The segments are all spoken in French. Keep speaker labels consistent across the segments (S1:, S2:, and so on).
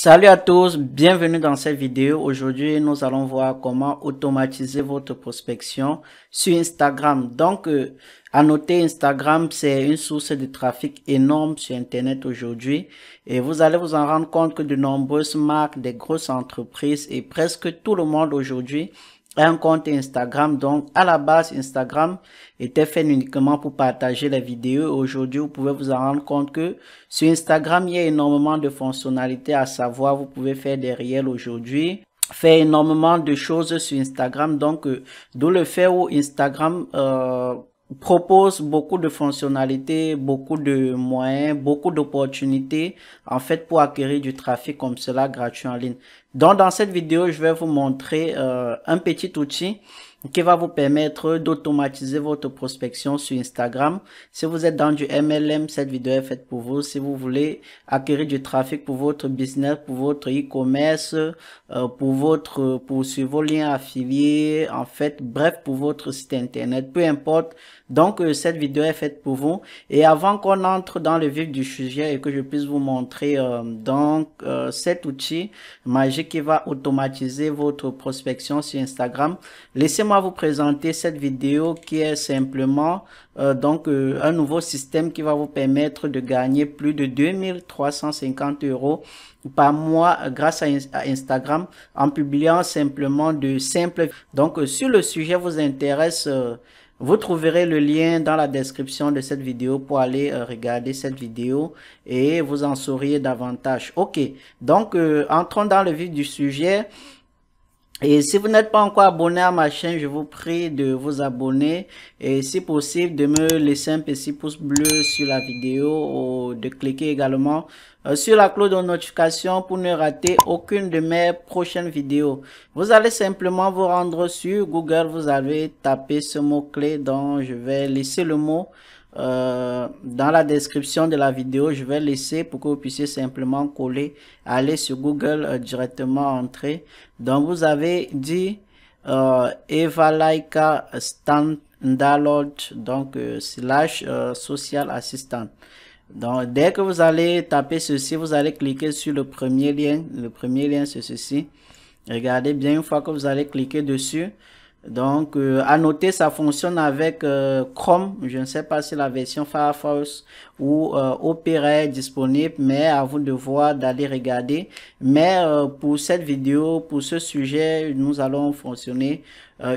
S1: Salut à tous, bienvenue dans cette vidéo. Aujourd'hui, nous allons voir comment automatiser votre prospection sur Instagram. Donc, euh, à noter, Instagram, c'est une source de trafic énorme sur Internet aujourd'hui. Et vous allez vous en rendre compte que de nombreuses marques, des grosses entreprises et presque tout le monde aujourd'hui un compte Instagram. Donc, à la base, Instagram était fait uniquement pour partager les vidéos. Aujourd'hui, vous pouvez vous en rendre compte que sur Instagram, il y a énormément de fonctionnalités à savoir. Vous pouvez faire des réels aujourd'hui faire énormément de choses sur Instagram donc euh, d'où le fait où Instagram euh, propose beaucoup de fonctionnalités, beaucoup de moyens, beaucoup d'opportunités en fait pour acquérir du trafic comme cela gratuit en ligne. Donc dans cette vidéo, je vais vous montrer euh, un petit outil qui va vous permettre d'automatiser votre prospection sur Instagram. Si vous êtes dans du MLM, cette vidéo est faite pour vous. Si vous voulez acquérir du trafic pour votre business, pour votre e-commerce, euh, pour votre, pour sur vos liens affiliés, en fait, bref, pour votre site internet, peu importe. Donc euh, cette vidéo est faite pour vous. Et avant qu'on entre dans le vif du sujet et que je puisse vous montrer donc cet outil magique qui va automatiser votre prospection sur Instagram. Laissez-moi vous présenter cette vidéo qui est simplement euh, donc euh, un nouveau système qui va vous permettre de gagner plus de 2350 euros par mois euh, grâce à, Instagram en publiant simplement de simples. Donc sur si le sujet vous intéresse vous trouverez le lien dans la description de cette vidéo pour aller euh, regarder cette vidéo et vous en sauriez davantage. Ok, donc euh, entrons dans le vif du sujet. Et si vous n'êtes pas encore abonné à ma chaîne, je vous prie de vous abonner et si possible de me laisser un petit pouce bleu sur la vidéo ou de cliquer également euh, sur la cloche de notification pour ne rater aucune de mes prochaines vidéos. Vous allez simplement vous rendre sur Google, vous allez taper ce mot-clé dont je vais laisser le mot euh, dans la description de la vidéo, je vais laisser pour que vous puissiez simplement coller, aller sur Google euh, directement entrer. Donc vous avez dit euh, Evalaika Standalone, donc euh, slash social assistant. Donc dès que vous allez taper ceci, vous allez cliquer sur le premier lien. Le premier lien c'est ceci. Regardez bien une fois que vous allez cliquer dessus. Donc, euh, à noter, ça fonctionne avec euh, Chrome. Je ne sais pas si la version Firefox ou euh, Opera est disponible, mais à vous de voir, d'aller regarder. Mais pour cette vidéo, pour ce sujet, nous allons fonctionner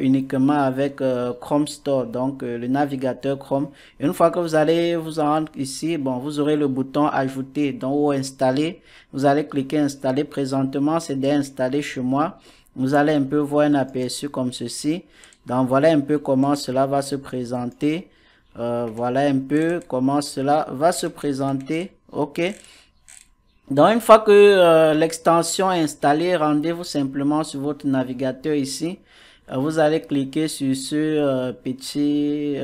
S1: uniquement avec Chrome Store, donc le navigateur Chrome. Une fois que vous allez vous rendre ici, bon, vous aurez le bouton Ajouter, donc Installer. Vous allez cliquer Installer. Présentement, c'est d'installer chez moi. Vous allez un peu voir un aperçu comme ceci. Donc voilà un peu comment cela va se présenter. Euh, voilà un peu comment cela va se présenter. Ok. Donc une fois que euh, l'extension est installée, rendez-vous simplement sur votre navigateur ici. Euh, vous allez cliquer sur ce petit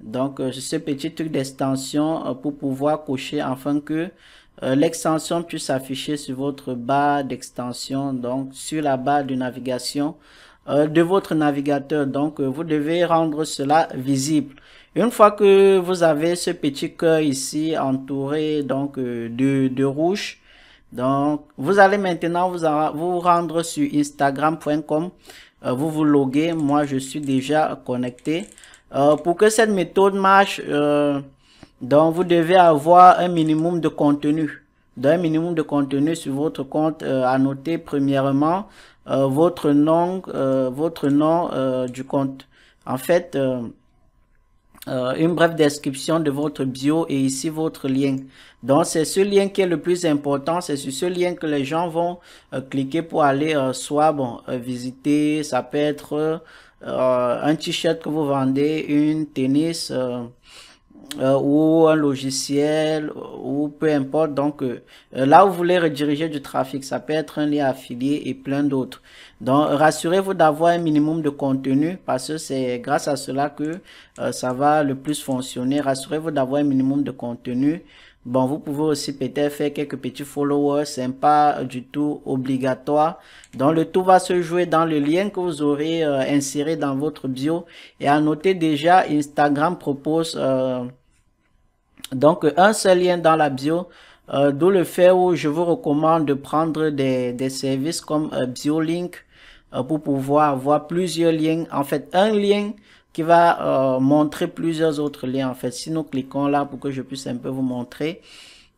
S1: donc ce petit truc d'extension pour pouvoir cocher afin que euh, l'extension puisse s'afficher sur votre barre d'extension, donc sur la barre de navigation euh, de votre navigateur. Donc, euh, vous devez rendre cela visible. Une fois que vous avez ce petit cœur ici entouré donc euh, de, de rouge, donc vous allez maintenant vous, vous rendre sur instagram.com. vous vous loguez. Moi, je suis déjà connecté. pour que cette méthode marche, donc, vous devez avoir un minimum de contenu. D'un minimum de contenu sur votre compte, euh, à noter premièrement euh, votre nom, euh, votre nom du compte. En fait, une brève description de votre bio et ici votre lien. Donc, c'est ce lien qui est le plus important. C'est sur ce lien que les gens vont cliquer pour aller soit bon, visiter, ça peut être un t-shirt que vous vendez, une tennis euh, ou un logiciel ou peu importe. Donc euh, là où vous voulez rediriger du trafic, ça peut être un lien affilié et plein d'autres. Donc rassurez-vous d'avoir un minimum de contenu parce que c'est grâce à cela que euh, ça va le plus fonctionner. Rassurez-vous d'avoir un minimum de contenu. Bon, vous pouvez aussi peut-être faire quelques petits followers, c'est pas euh, du tout obligatoire. Donc le tout va se jouer dans le lien que vous aurez euh, inséré dans votre bio. Et à noter déjà, Instagram propose euh, donc un seul lien dans la bio. D'où le fait où je vous recommande de prendre des, des services comme BioLink pour pouvoir avoir plusieurs liens. En fait, un lien qui va euh, montrer plusieurs autres liens en fait. Si nous cliquons là pour que je puisse un peu vous montrer,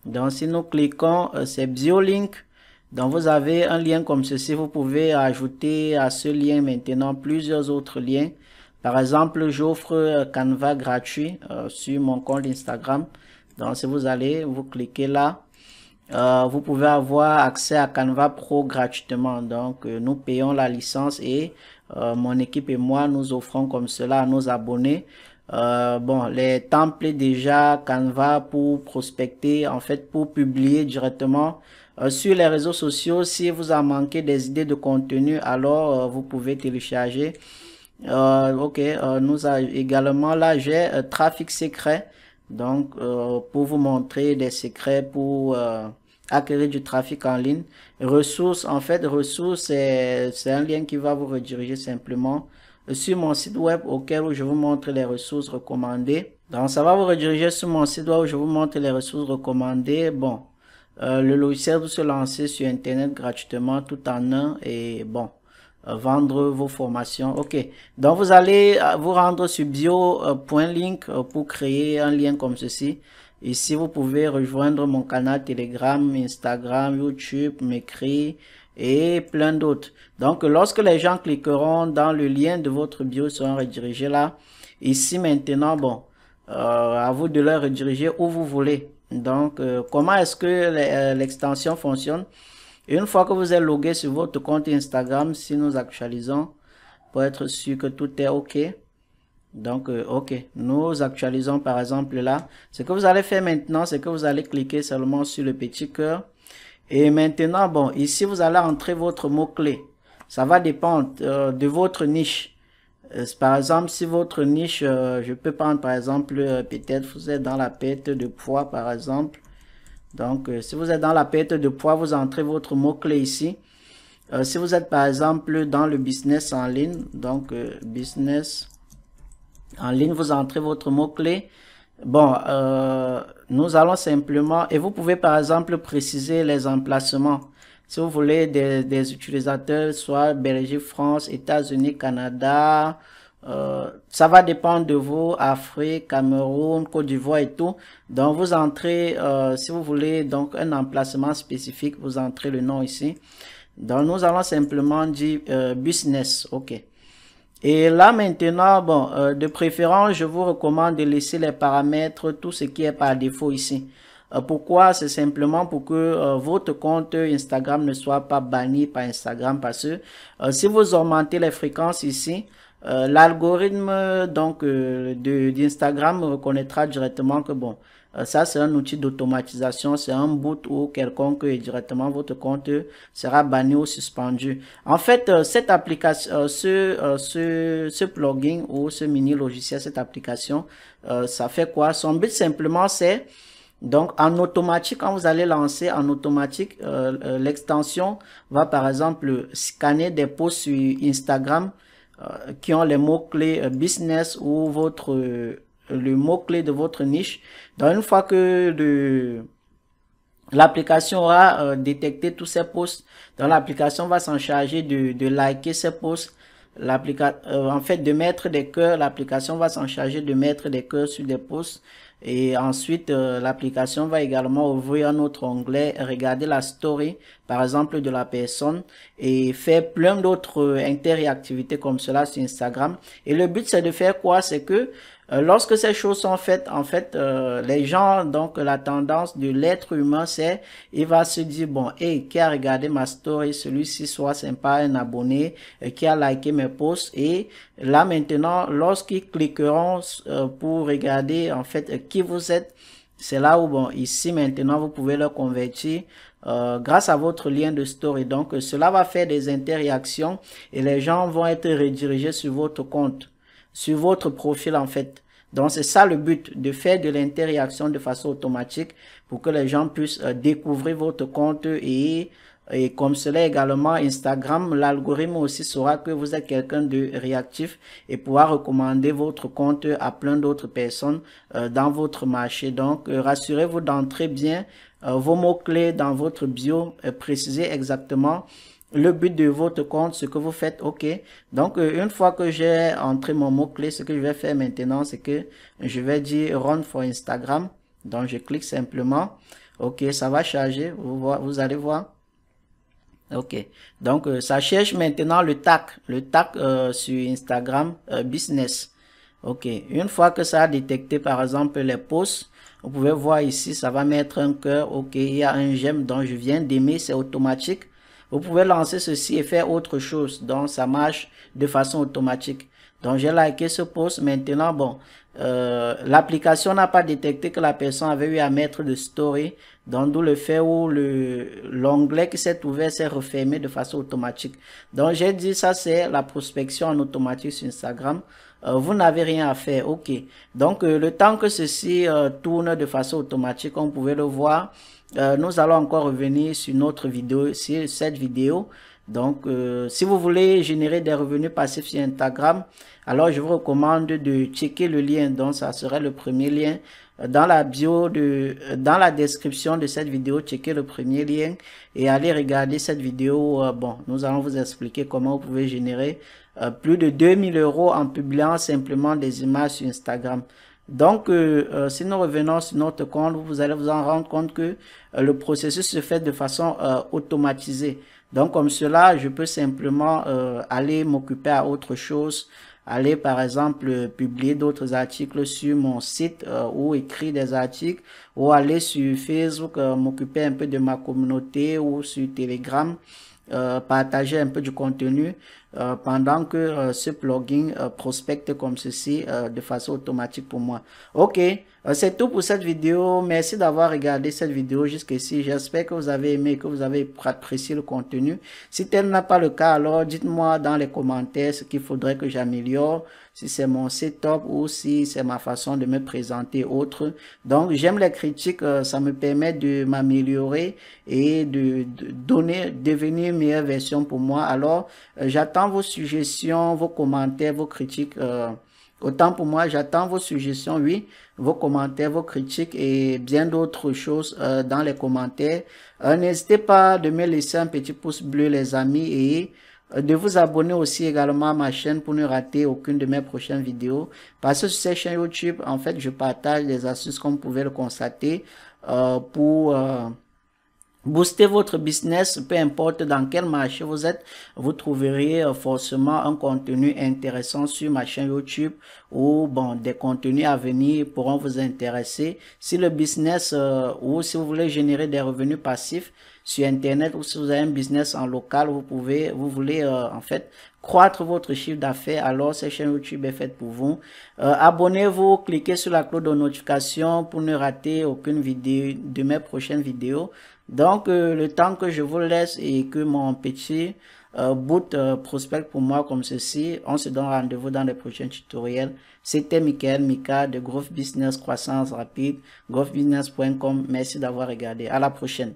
S1: donc si nous cliquons, euh, c'est BioLink. Donc vous avez un lien comme ceci, vous pouvez ajouter à ce lien maintenant plusieurs autres liens. Par exemple, j'offre euh, Canva gratuit sur mon compte Instagram. Donc si vous allez, vous cliquez là. vous pouvez avoir accès à Canva Pro gratuitement. Donc, nous payons la licence et euh, mon équipe et moi, nous offrons comme cela à nos abonnés. Euh, bon, les templates déjà Canva pour prospecter, en fait, pour publier directement euh, sur les réseaux sociaux. Si vous en manquez des idées de contenu, alors vous pouvez télécharger. ok, nous avons également là, j'ai trafic secret. Donc, pour vous montrer des secrets pour acquérir du trafic en ligne. Ressources, en fait, ressources, c'est un lien qui va vous rediriger simplement euh, sur mon site web auquel je vous montre les ressources recommandées. Donc, ça va vous rediriger sur mon site web où je vous montre les ressources recommandées. Bon, euh, le logiciel vous se lancer sur Internet gratuitement tout en un et bon, euh, vendre vos formations. Ok, donc vous allez vous rendre sur bio.link pour créer un lien comme ceci. Ici, vous pouvez rejoindre mon canal Telegram, Instagram, YouTube, m'écris et plein d'autres. Donc, lorsque les gens cliqueront dans le lien de votre bio, seront redirigés là. Ici, maintenant, bon, euh, à vous de le rediriger où vous voulez. Donc, euh, comment est-ce que euh, l'extension fonctionne Une fois que vous êtes logué sur votre compte Instagram, si nous actualisons, pour être sûr que tout est OK, donc, euh, OK, nous actualisons par exemple là. Ce que vous allez faire maintenant, c'est que vous allez cliquer seulement sur le petit cœur. Et maintenant, bon, ici, vous allez entrer votre mot-clé. Ça va dépendre euh, de votre niche. Euh, par exemple, si votre niche, je peux prendre par exemple, peut-être vous êtes dans la perte de poids par exemple. Donc, si vous êtes dans la perte de poids, vous entrez votre mot-clé ici. si vous êtes par exemple dans le business en ligne, donc business en ligne, vous entrez votre mot-clé. Bon, euh, nous allons simplement, et vous pouvez par exemple préciser les emplacements. Si vous voulez des, utilisateurs, soit Belgique, France, États-Unis, Canada, euh, ça va dépendre de vous, Afrique, Cameroun, Côte d'Ivoire et tout. Donc vous entrez, euh, si vous voulez donc un emplacement spécifique, vous entrez le nom ici. Donc nous allons simplement dire business, ok. Et là maintenant, bon, euh, de préférence, je vous recommande de laisser les paramètres, tout ce qui est par défaut ici. Euh, pourquoi C'est simplement pour que euh, votre compte Instagram ne soit pas banni par Instagram parce que si vous augmentez les fréquences ici, l'algorithme donc d'Instagram reconnaîtra directement que bon, euh, ça, c'est un outil d'automatisation, c'est un boot ou quelconque et directement votre compte sera banni ou suspendu. En fait, euh, cette application, euh, ce, ce, ce plugin ou ce mini logiciel, cette application, ça fait quoi Son but simplement, c'est donc en automatique, quand vous allez lancer en automatique, l'extension va par exemple scanner des posts sur Instagram qui ont les mots-clés business ou votre le mot-clé de votre niche. Donc, une fois que le, L'application aura euh, détecté tous ces posts. Dans l'application va s'en charger de, liker ces posts. L'application, euh, en fait, de mettre des cœurs. L'application va s'en charger de mettre des cœurs sur des posts. Et ensuite, euh, l'application va également ouvrir un autre onglet, regarder la story, par exemple, de la personne et faire plein d'autres interactivités comme cela sur Instagram. Et le but, c'est de faire quoi? C'est que euh, lorsque ces choses sont faites, en fait, euh, les gens, donc la tendance de l'être humain, c'est, il va se dire, bon, hey, qui a regardé ma story, celui-ci soit sympa, un abonné, euh, qui a liké mes posts. Et là maintenant, lorsqu'ils cliqueront pour regarder, en fait, qui vous êtes, c'est là où, bon, ici maintenant, vous pouvez le convertir grâce à votre lien de story. Donc, cela va faire des interactions et les gens vont être redirigés sur votre compte sur votre profil en fait. Donc c'est ça le but, de faire de l'interaction de façon automatique pour que les gens puissent euh, découvrir votre compte et, et comme cela également Instagram, l'algorithme aussi saura que vous êtes quelqu'un de réactif et pourra recommander votre compte à plein d'autres personnes euh, dans votre marché. Donc euh, rassurez-vous d'entrer bien vos mots-clés dans votre bio, précisez exactement le but de votre compte, ce que vous faites, ok. Donc, euh, une fois que j'ai entré mon mot-clé, ce que je vais faire maintenant, c'est que je vais dire Run for Instagram. Donc, je clique simplement. Ok, ça va charger. Vous, allez voir. Ok, donc euh, ça cherche maintenant le tag, le tag euh, sur Instagram Business. Ok, une fois que ça a détecté par exemple les posts, vous pouvez voir ici, ça va mettre un cœur. Ok, il y a un j'aime dont je viens d'aimer, c'est automatique. Vous pouvez lancer ceci et faire autre chose. Donc, ça marche de façon automatique. Donc, j'ai liké ce post. Maintenant, bon, euh, l'application n'a pas détecté que la personne avait eu à mettre de story. Donc, d'où le fait où l'onglet qui s'est ouvert s'est refermé de façon automatique. Donc, j'ai dit ça, c'est la prospection en automatique sur Instagram. Euh, vous n'avez rien à faire. OK. Donc, euh, le temps que ceci euh, tourne de façon automatique, on pouvait le voir. Euh, nous allons encore revenir sur notre vidéo, sur cette vidéo. Donc, euh, si vous voulez générer des revenus passifs sur Instagram, alors je vous recommande de checker le lien. Donc, ça serait le premier lien euh, dans la bio de, dans la description de cette vidéo. checker le premier lien et allez regarder cette vidéo. bon, nous allons vous expliquer comment vous pouvez générer plus de 2000 euros en publiant simplement des images sur Instagram. Donc, euh, euh, si nous revenons sur notre compte, vous allez vous en rendre compte que euh, le processus se fait de façon automatisée. Donc, comme cela, je peux simplement aller m'occuper à autre chose, aller par exemple publier d'autres articles sur mon site ou écrire des articles, ou aller sur Facebook, m'occuper un peu de ma communauté ou sur Telegram. partager un peu du contenu. Euh, pendant que euh, ce plugin euh, prospecte comme ceci de façon automatique pour moi. Ok, c'est tout pour cette vidéo. Merci d'avoir regardé cette vidéo jusqu'ici. J'espère que vous avez aimé, que vous avez apprécié le contenu. Si tel n'est pas le cas, alors dites-moi dans les commentaires ce qu'il faudrait que j'améliore, si c'est mon setup ou si c'est ma façon de me présenter autre. Donc j'aime les critiques, ça me permet de m'améliorer et de, de donner, devenir meilleure version pour moi. Alors j'attends vos suggestions, vos commentaires, vos critiques. Euh, autant pour moi, j'attends vos suggestions, oui, vos commentaires, vos critiques et bien d'autres choses euh, dans les commentaires. Euh, n'hésitez pas de me laisser un petit pouce bleu, les amis, et de vous abonner aussi également à ma chaîne pour ne rater aucune de mes prochaines vidéos. Parce que sur cette chaîne YouTube, en fait, je partage des astuces comme vous pouvez le constater pour Booster votre business, peu importe dans quel marché vous êtes, vous trouverez euh, forcément un contenu intéressant sur ma chaîne YouTube ou bon, des contenus à venir pourront vous intéresser. Si le business euh, ou si vous voulez générer des revenus passifs sur Internet ou si vous avez un business en local, vous pouvez, vous voulez euh, en fait croître votre chiffre d'affaires, alors cette chaîne YouTube est faite pour vous. Abonnez-vous, cliquez sur la cloche de notification pour ne rater aucune vidéo de mes prochaines vidéos. Donc, euh, le temps que je vous laisse et que mon petit euh, boot euh, prospect pour moi comme ceci, on se donne rendez-vous dans les prochains tutoriels. C'était Michael Mika de Growth Business Croissance Rapide, growthbusiness.com. Merci d'avoir regardé. À la prochaine.